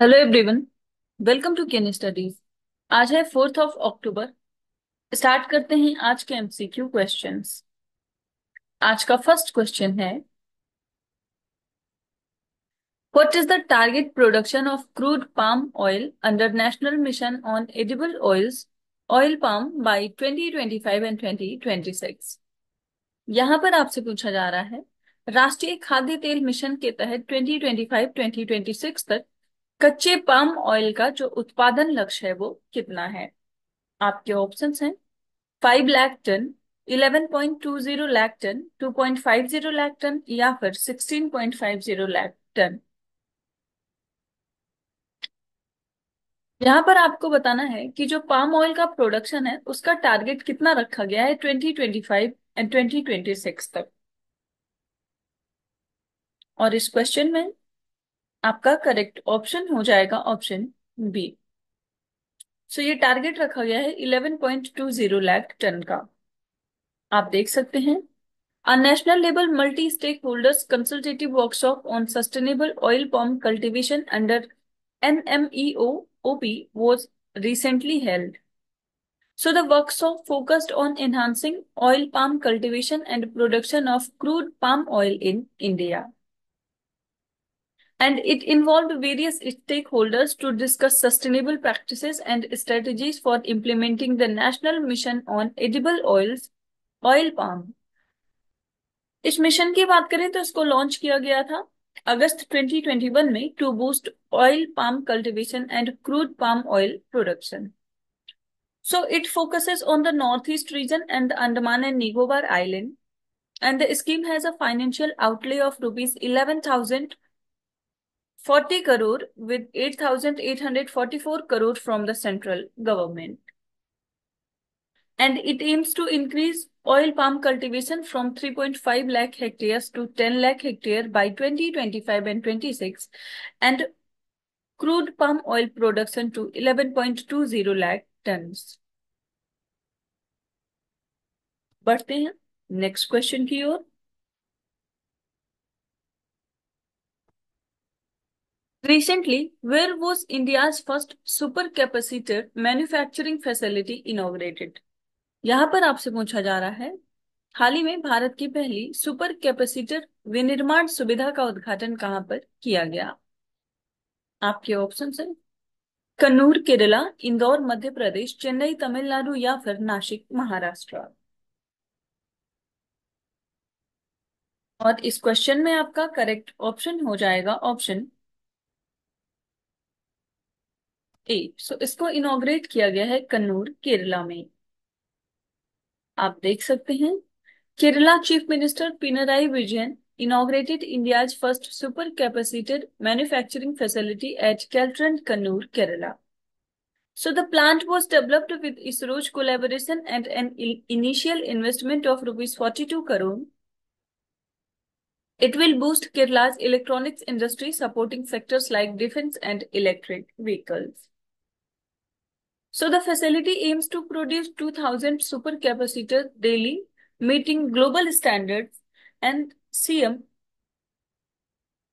Hello everyone welcome to Ken Studies आज है fourth of October start करते हैं आज के एमसीक्यू क्वेश्चंस आज का फर्स्ट क्वेश्चन है what is the target production of crude palm oil under national mission on edible oils oil palm by 2025 and 2026 यहां पर आपसे पूछा जा रहा है राष्ट्रीय खाद्य तेल मिशन के तहत 2025-2026 तक कच्चे पाम ऑयल का जो उत्पादन लक्ष्य है वो कितना है आपके ऑप्शन हैं five lakh ton 11.20 lakh ton 2.50 lakh ton या फिर 16.50 लाख टन यहाँ पर आपको बताना है कि जो पाम ऑयल का प्रोडक्शन है उसका टारगेट कितना रखा गया है 2025 एंड 2026 तक और इस क्वेश्चन में आपका करेक्ट ऑप्शन हो जाएगा ऑप्शन बी सो ये टारगेट रखा गया है eleven point two zero lakh ton का आप देख सकते हैं national level multi stakeholders consultative workshop on sustainable oil पॉम्प cultivation under NMEO OP was recently held so the workshop focused on enhancing oil palm cultivation and production of crude palm oil in India and it involved various stakeholders to discuss sustainable practices and strategies for implementing the National Mission on Edible Oils, Oil Palm. This mission की बात करें तो इसको launch किया गया था अगस्त 2021 में to boost oil palm cultivation and crude palm oil production So it focuses on the northeast region and Andaman and Nicobar island. And the scheme has a financial outlay of rupees 11,000 40 crore with 8,844 crore from the central government. And it aims to increase oil palm cultivation from 3.5 lakh hectares to 10 lakh hectare by 2025 and 26 and crude palm oil production to 11.20 lakh tons. बढ़ते हैं next question की ओर Recently, where was India's first supercapacitor manufacturing facility inaugurated? यहाँ पर आपसे पूछा जा रहा है हाल ही में भारत की पहली सुपर कैपेसिटर विनिर्माण सुविधा का उद्घाटन कहाँ पर किया गया आपके ऑप्शन है कन्नूर केरला इंदौर मध्य प्रदेश चेन्नई तमिलनाडु या फिर नासिक महाराष्ट्र और इस क्वेश्चन में आपका करेक्ट ऑप्शन हो जाएगा ऑप्शन ए सो इसको इनॉग्रेट किया गया है कन्नूर केरला में आप देख सकते हैं Kerala chief minister Pinarayi Vijayan inaugurated India first super capacitor manufacturing facility at Keltron Kannur Kerala so the plant was developed with ISRO's collaboration and an initial investment of rupees forty two crore it will boost Kerala's electronics industry supporting sectors like defence and electric vehicles So the facility aims to produce 2000 supercapacitors daily, meeting global standards and CM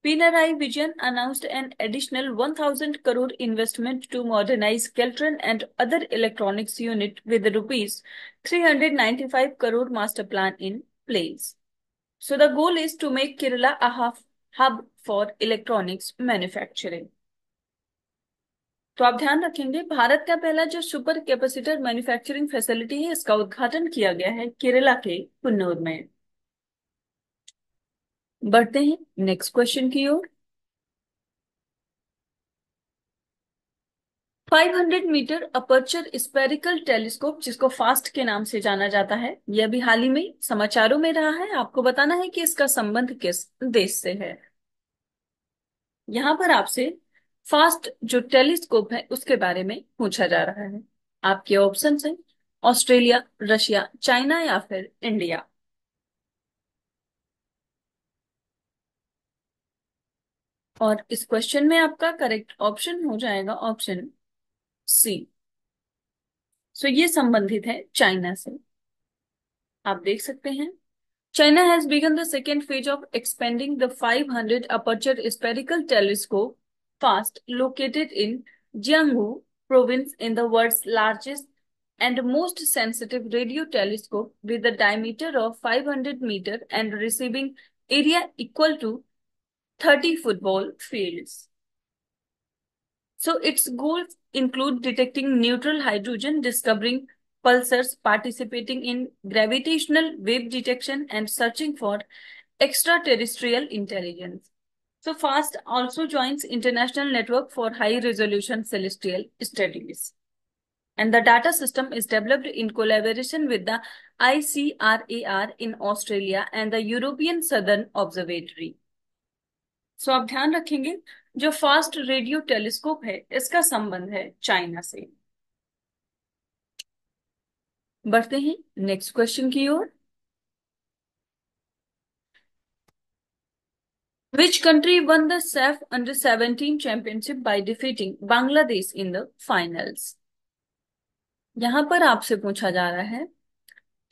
Pinarayi Vision announced an additional 1000 crore investment to modernize Keltron and other electronics unit with rupees 395 crore master plan in place. So the goal is to make Kerala a hub for electronics manufacturing. तो आप ध्यान रखेंगे भारत का पहला जो super capacitor manufacturing facility है इसका उद्घाटन किया गया है केरला के कुन्नूर में बढ़ते हैं नेक्स्ट क्वेश्चन की ओर 500 मीटर अपर्चर स्पेरिकल टेलीस्कोप जिसको फास्ट के नाम से जाना जाता है यह अभी हाल ही में समाचारों में रहा है आपको बताना है कि इसका संबंध किस देश से है यहां पर आपसे फास्ट जो टेलीस्कोप है उसके बारे में पूछा जा रहा है आपके ऑप्शन है ऑस्ट्रेलिया रशिया चाइना या फिर इंडिया और इस क्वेश्चन में आपका करेक्ट ऑप्शन हो जाएगा ऑप्शन सी सो ये संबंधित है चाइना से आप देख सकते हैं China has begun the second phase of expanding the 500 aperture spherical telescope fast located in Jiangsu province in the world's largest and most sensitive radio telescope with a diameter of 500 meter and receiving area equal to 30 football fields. So its goals include detecting neutral hydrogen, discovering pulsars, participating in gravitational wave detection and searching for extraterrestrial intelligence. So FAST also joins International Network for High Resolution Celestial Studies. And the data system is developed in collaboration with the ICRAR in Australia and the European Southern Observatory. so, आप ध्यान रखेंगे जो fast radio telescope है इसका संबंध है China से बढ़ते हैं नेक्स्ट क्वेश्चन की ओर Which country won the SAF Under 17 Championship by defeating Bangladesh in the finals? यहां पर आपसे पूछा जा रहा है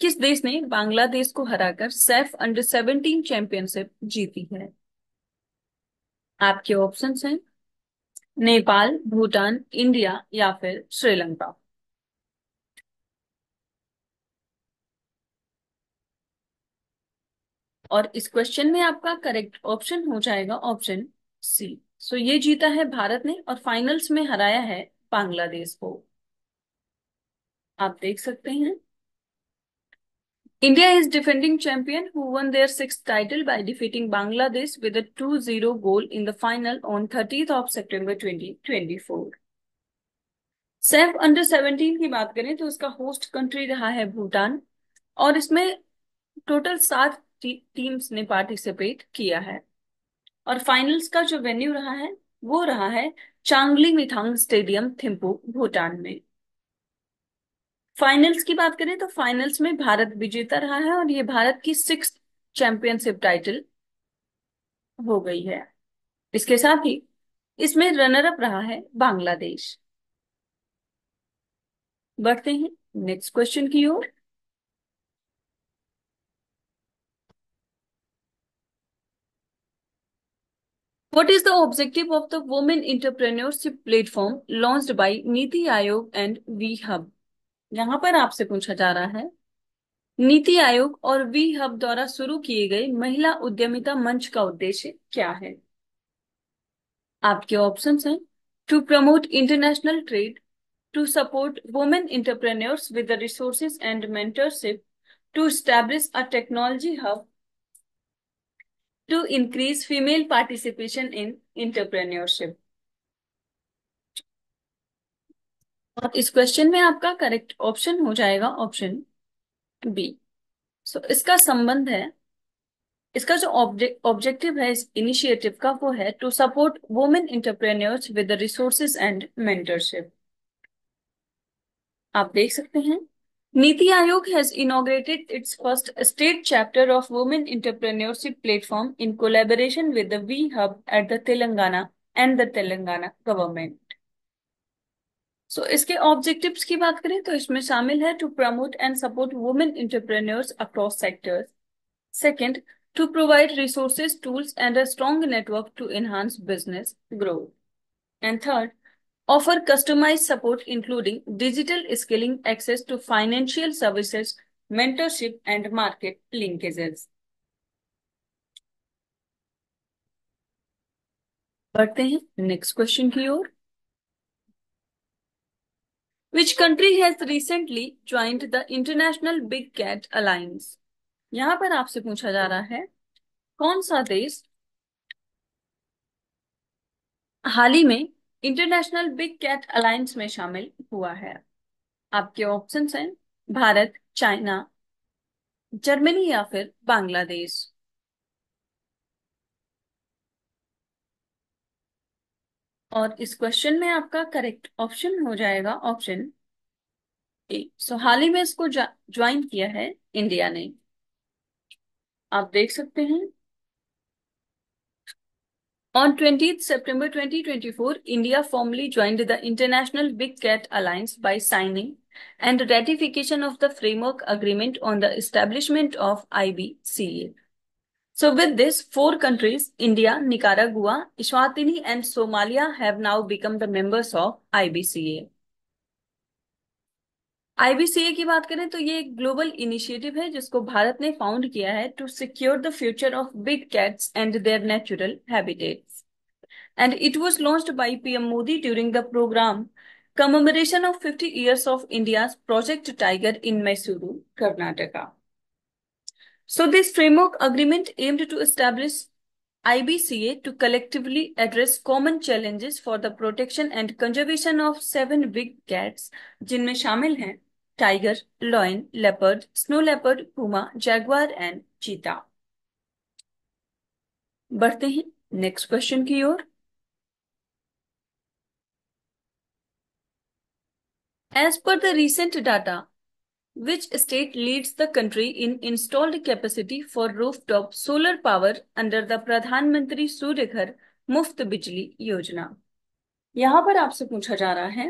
किस देश ने बांग्लादेश को हराकर सैफ अंडर 17 चैंपियनशिप जीती है आपके ऑप्शंस हैं नेपाल भूटान इंडिया या फिर श्रीलंका और इस क्वेश्चन में आपका करेक्ट ऑप्शन हो जाएगा ऑप्शन सी सो ये जीता है भारत ने और फाइनल्स में हराया है बांग्लादेश को आप देख सकते हैं India is defending champion who won their six title by defeating Bangladesh with a 2-0 goal in the final on 30th of September 2024. SAFF under 17 की बात करें तो इसका होस्ट कंट्री रहा है भूटान और इसमें टोटल सात टीम्स ने पार्टिसिपेट किया है और फाइनल्स का जो वेन्यू रहा है वो रहा है चांगली मिथांग स्टेडियम थिम्पू भूटान में फाइनल्स की बात करें तो फाइनल्स में भारत विजेता रहा है और ये भारत की सिक्स चैंपियनशिप टाइटल हो गई है इसके साथ ही इसमें रनर अप रहा है बांग्लादेश बढ़ते हैं नेक्स्ट क्वेश्चन की ओर What is the objective of the Women Entrepreneurship Platform launched by Niti Aayog and V Hub? यहाँ पर आपसे पूछा जा रहा है नीति आयोग और वी हब द्वारा शुरू किए गए महिला उद्यमिता मंच का उद्देश्य क्या है आपके ऑप्शन हैं to promote international trade to support women entrepreneurs with the resources and mentorship to establish a technology hub to increase female participation in entrepreneurship. इस क्वेश्चन में आपका करेक्ट ऑप्शन हो जाएगा ऑप्शन बी सो इसका संबंध है इसका जो ऑब्जेक्टिव है इस इनिशिएटिव का वो है to support women entrepreneur with resources and mentorship आप देख सकते हैं Niti Aayog has inaugurated its first state chapter of Women Entrepreneurship Platform in collaboration with the V Hub at the Telangana and the Telangana government. So so, इसके objectives की बात करें तो इसमें शामिल है to promote and support women entrepreneurs across sectors second to provide resources tools and a strong network to enhance business growth and third offer customized support including digital skilling, access to financial services, mentorship, and market linkages. बढ़ते हैं next question की ओर which country has recently joined the international big cat alliance यहां पर आपसे पूछा जा रहा है कौन सा देश हाल ही में इंटरनेशनल बिग कैट अलायंस में शामिल हुआ है आपके ऑप्शन हैं भारत चाइना जर्मनी या फिर बांग्लादेश और इस क्वेश्चन में आपका करेक्ट ऑप्शन हो जाएगा ऑप्शन ए सो हाल ही में इसको ज्वाइन किया है इंडिया ने आप देख सकते हैं On 20th September 2024, India formally joined the International Big Cat Alliance by signing and ratification of the Framework Agreement on the Establishment of IBCA. So with this, four countries, India, Nicaragua, Ishwatini and Somalia have now become the members of IBCA. IBCA की बात करें तो ये एक global initiative है जिसको भारत ने found किया है to secure the future of big cats and their natural habitats and it was launched by PM Modi during the programme commemoration of 50 years of India project tiger in Mysuru Karnataka so this framework agreement aimed to establish IBCA to collectively address common challenges for the protection and conservation of seven big cats, जिनमें शामिल हैं tiger lion, leopard snow leopard, puma, jaguar and cheetah. बढ़ते हैं next question की ओर as per the recent data which state leads the country in installed capacity for rooftop solar power under the Pradhan Mantri Surya घर मुफ्त बिजली योजना यहां पर आपसे पूछा जा रहा है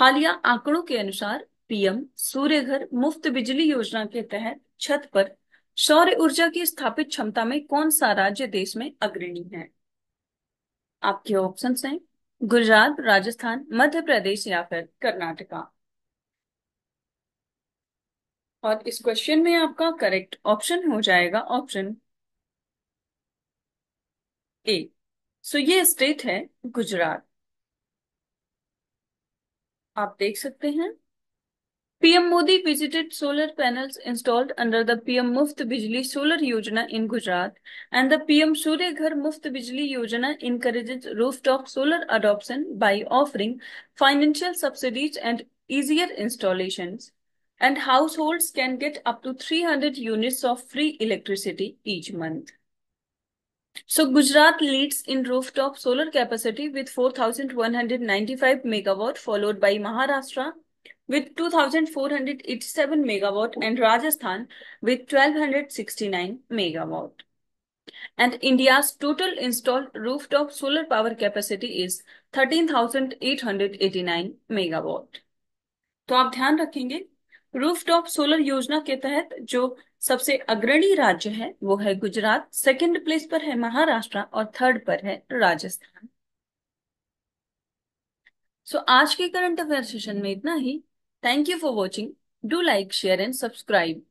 हालिया आंकड़ों के अनुसार पीएम सूर्य घर मुफ्त बिजली योजना के तहत छत पर सौर ऊर्जा की स्थापित क्षमता में कौन सा राज्य देश में अग्रणी है आपके ऑप्शन हैं गुजरात राजस्थान मध्य प्रदेश या फिर कर्नाटका और इस क्वेश्चन में आपका करेक्ट ऑप्शन हो जाएगा ऑप्शन ए सो ये स्टेट है गुजरात आप देख सकते हैं PM Modi visited solar panels installed under the PM Muft Bijli Solar Yojana in Gujarat and the PM Surya Ghar Muft Bijli Yojana encourages rooftop solar adoption by offering financial subsidies and easier installations. And households can get up to 300 units of free electricity each month. So Gujarat leads in rooftop solar capacity with 4,195 megawatt followed by Maharashtra with 2487 megawatt and Rajasthan with 1269 megawatt. And India's total installed rooftop solar power capacity is 13,889 megawatt. तो आप ध्यान रखेंगे rooftop solar योजना के तहत जो सबसे अग्रणी राज्य है वो है गुजरात सेकंड प्लेस पर है महाराष्ट्र और थर्ड पर है राजस्थान सो so, आज के करंट अफेयर सेशन में इतना ही thank you for watching do like share and subscribe